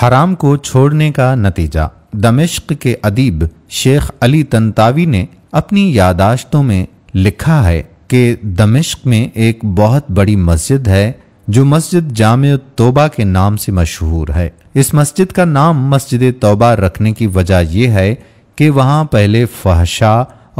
हराम को छोड़ने का नतीजा दमिश्क के अदीब शेख अली तंतावी ने अपनी यादाश्तों में लिखा है कि दमिश्क में एक बहुत बड़ी मस्जिद है जो मस्जिद जाम तोबा के नाम से मशहूर है इस मस्जिद का नाम मस्जिद तोबा रखने की वजह यह है कि वहाँ पहले फहशा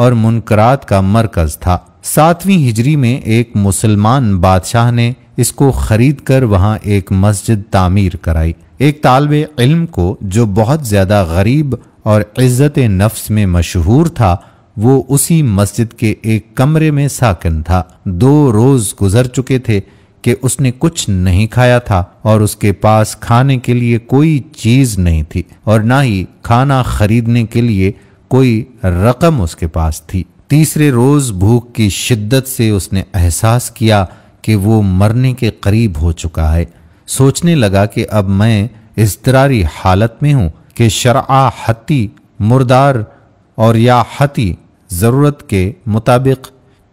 और मुनकरात का मरकज था सातवीं हिजरी में एक मुसलमान बादशाह ने इसको खरीद कर वहाँ एक मस्जिद तामीर कराई एक तालब इल्म को जो बहुत ज़्यादा गरीब और इज़्ज़त नफ्स में मशहूर था वो उसी मस्जिद के एक कमरे में साकिन था दो रोज़ गुजर चुके थे कि उसने कुछ नहीं खाया था और उसके पास खाने के लिए कोई चीज़ नहीं थी और ना ही खाना खरीदने के लिए कोई रकम उसके पास थी तीसरे रोज़ भूख की शिद्दत से उसने एहसास किया कि वो मरने के करीब हो चुका है सोचने लगा कि अब मैं इसतरारी हालत में हूं कि शरा हती मुर्दार और या हती ज़रूरत के मुताबिक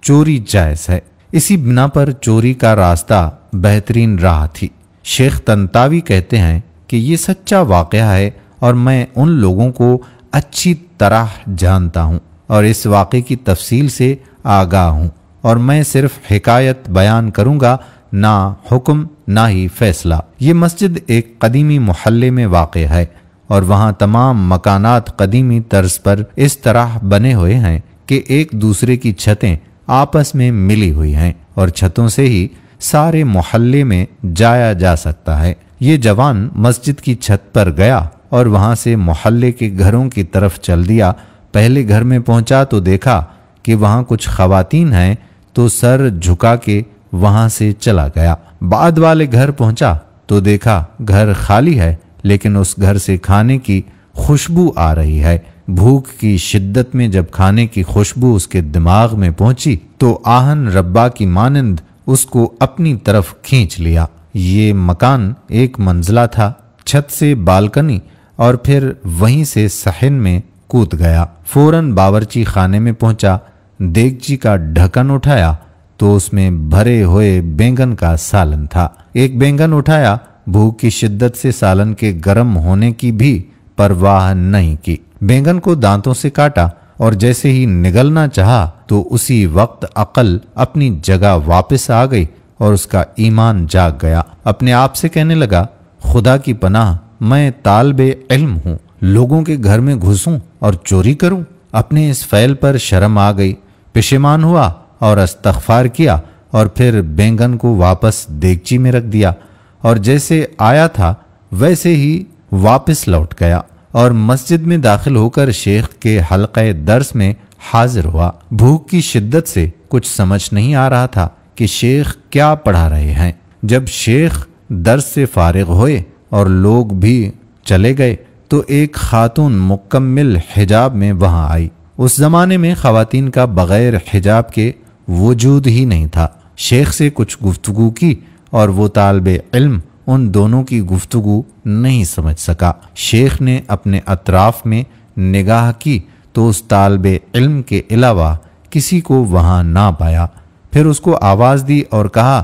चोरी जायज़ है इसी बिना पर चोरी का रास्ता बेहतरीन राह थी शेख तनतावी कहते हैं कि ये सच्चा वाक़ है और मैं उन लोगों को अच्छी तरह जानता हूँ और इस वाक़े की तफसील से आगाह हूँ और मैं सिर्फ हिकायत बयान करूँगा ना हुक्म ना ही फैसला ये मस्जिद एक कदीमी मोहल्ले में वाक़ है और वहाँ तमाम मकानात कदीमी तर्ज पर इस तरह बने हुए हैं कि एक दूसरे की छतें आपस में मिली हुई हैं और छतों से ही सारे मोहल्ले में जाया जा सकता है ये जवान मस्जिद की छत पर गया और वहाँ से मोहल्ले के घरों की तरफ चल दिया पहले घर में पहुंचा तो देखा कि वहाँ कुछ खवातीन हैं तो सर झुका के वहाँ से चला गया बाद वाले घर पहुंचा तो देखा घर खाली है लेकिन उस घर से खाने की खुशबू आ रही है भूख की शिद्दत में जब खाने की खुशबू उसके दिमाग में पहुंची तो आहन रब्बा की मानंद उसको अपनी तरफ खींच लिया ये मकान एक मंजिला था छत से बालकनी और फिर वहीं से सहन में कूद गया फौरन बावरची खाने में पहुंचा देगची का ढक्कन उठाया तो उसमें भरे हुए बैंगन का सालन था एक बैंगन उठाया भूख की शिद्दत से सालन के गर्म होने की भी परवाह नहीं की बैंगन को दांतों से काटा और जैसे ही निगलना चाहा तो उसी वक्त अकल अपनी जगह वापस आ गई और उसका ईमान जाग गया अपने आप से कहने लगा खुदा की पनाह मैं तालब इल्म हूँ लोगों के घर में घुसूं और चोरी करूं अपने इस फैल पर शर्म आ गई पिशेमान हुआ और अस्तगफार किया और फिर बैंगन को वापस देगची में रख दिया और जैसे आया था वैसे ही वापस लौट गया और मस्जिद में दाखिल होकर शेख के हल्के दर्स में हाजिर हुआ भूख की शिद्दत से कुछ समझ नहीं आ रहा था कि शेख क्या पढ़ा रहे हैं जब शेख दर्स से फारिग हुए और लोग भी चले गए तो एक खातून मुकम्मल हिजाब में वहाँ आई उस ज़माने में खातिन का बग़ैर हिजाब के वजूद ही नहीं था शेख से कुछ गुफ्तगु की और वो तालब इल्म उन दोनों की गुफ्तगु नहीं समझ सका शेख ने अपने अतराफ में निगाह की तो उस तालब इल्म के अलावा किसी को वहाँ ना पाया फिर उसको आवाज़ दी और कहा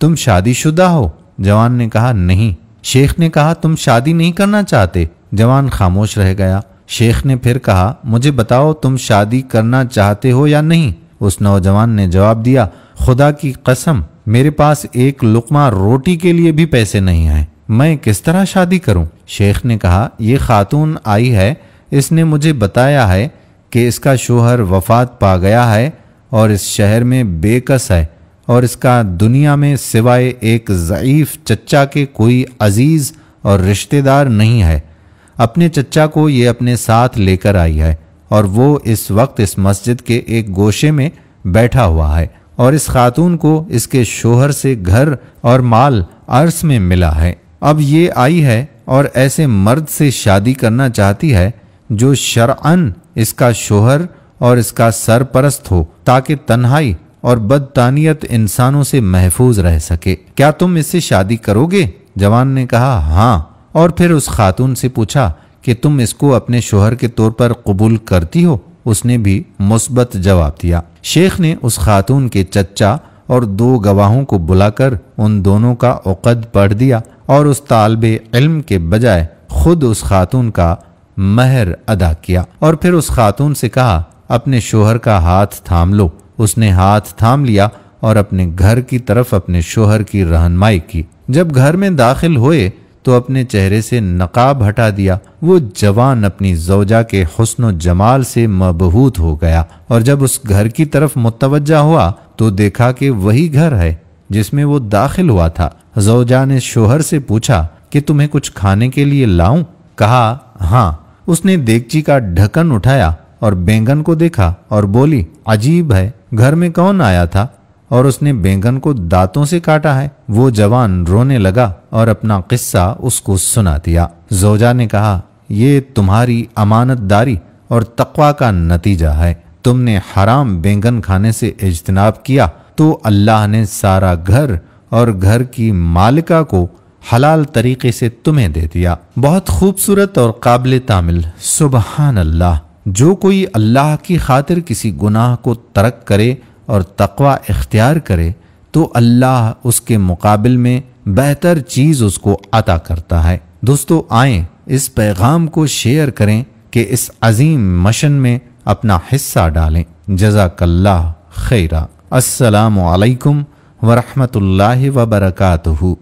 तुम शादीशुदा हो जवान ने कहा नहीं शेख ने कहा तुम शादी नहीं करना चाहते जवान खामोश रह गया शेख ने फिर कहा मुझे बताओ तुम शादी करना चाहते हो या नहीं उस नौजवान ने जवाब दिया खुदा की कसम मेरे पास एक लुकमा रोटी के लिए भी पैसे नहीं आए मैं किस तरह शादी करूं? शेख ने कहा यह खातून आई है इसने मुझे बताया है कि इसका शोहर वफात पा गया है और इस शहर में बेकस है और इसका दुनिया में सिवाय एक ज़ईफ़ चचा के कोई अजीज़ और रिश्तेदार नहीं है अपने चचा को ये अपने साथ लेकर आई है और वो इस वक्त इस मस्जिद के एक गोशे में बैठा हुआ है और इस खातून को इसके शोहर से घर और माल अर्स में मिला है अब ये आई है और ऐसे मर्द से शादी करना चाहती है जो शरअन इसका शोहर और इसका सरपरस्त हो ताकि तन्हाई और बदतानियत इंसानों से महफूज रह सके क्या तुम इससे शादी करोगे जवान ने कहा हाँ और फिर उस खातून से पूछा कि तुम इसको अपने शोहर के तौर पर कबूल करती हो उसने भी मुस्बत जवाब दिया शेख ने उस खातून के चचा और दो गवाहों को बुलाकर उन दोनों का औकद पढ़ दिया और उस तालब इल्म के बजाय खुद उस खातून का महर अदा किया और फिर उस खातून से कहा अपने शोहर का हाथ थाम लो उसने हाथ थाम लिया और अपने घर की तरफ अपने शोहर की रहनमाई की जब घर में दाखिल हुए तो अपने चेहरे से नकाब हटा दिया वो जवान अपनी जौजा के हसन जमाल से मबहूत हो गया और जब उस घर की तरफ मुतवजा हुआ तो देखा कि वही घर है जिसमें वो दाखिल हुआ था जौजा ने शोहर से पूछा कि तुम्हें कुछ खाने के लिए लाऊं कहा हाँ उसने देगची का ढक्कन उठाया और बैंगन को देखा और बोली अजीब है घर में कौन आया था और उसने बैंगन को दांतों से काटा है वो जवान रोने लगा और अपना किस्सा उसको सुना दिया जोजा ने कहा ये तुम्हारी अमानतदारी और तकवा का नतीजा है तुमने हराम बैंगन खाने से इजतनाब किया तो अल्लाह ने सारा घर और घर की मालिका को हलाल तरीके से तुम्हें दे दिया बहुत खूबसूरत और काबिल तामिल सुबहान अल्लाह जो कोई अल्लाह की खातिर किसी गुनाह को तरक करे और तकवा इख्तियार करे तो अल्लाह उसके मुकाबल में बेहतर चीज़ उसको अता करता है दोस्तों आए इस पैगाम को शेयर करें कि इस अजीम मशन में अपना हिस्सा डालें जजाकल्ला खैरा असलकम वरहमल वबरकू